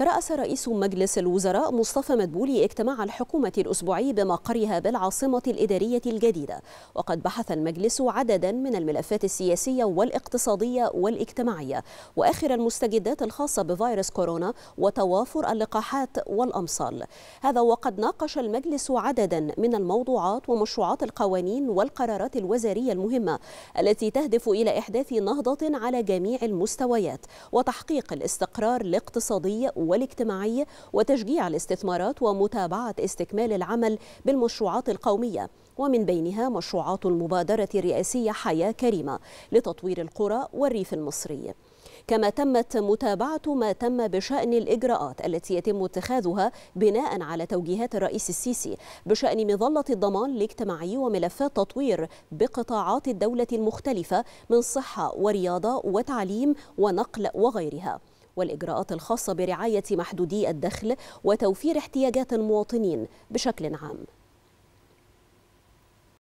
ترأس رئيس مجلس الوزراء مصطفى مدبولي اجتماع الحكومة الأسبوعي بمقرها بالعاصمة الإدارية الجديدة وقد بحث المجلس عددا من الملفات السياسية والاقتصادية والاجتماعية وآخر المستجدات الخاصة بفيروس كورونا وتوافر اللقاحات والأمصال هذا وقد ناقش المجلس عددا من الموضوعات ومشروعات القوانين والقرارات الوزارية المهمة التي تهدف إلى إحداث نهضة على جميع المستويات وتحقيق الاستقرار الاقتصادي والاجتماعي وتشجيع الاستثمارات ومتابعة استكمال العمل بالمشروعات القومية ومن بينها مشروعات المبادرة الرئاسية حياة كريمة لتطوير القرى والريف المصري كما تمت متابعة ما تم بشأن الإجراءات التي يتم اتخاذها بناء على توجيهات الرئيس السيسي بشأن مظلة الضمان الاجتماعي وملفات تطوير بقطاعات الدولة المختلفة من صحة ورياضة وتعليم ونقل وغيرها والإجراءات الخاصة برعاية محدودي الدخل وتوفير احتياجات المواطنين بشكل عام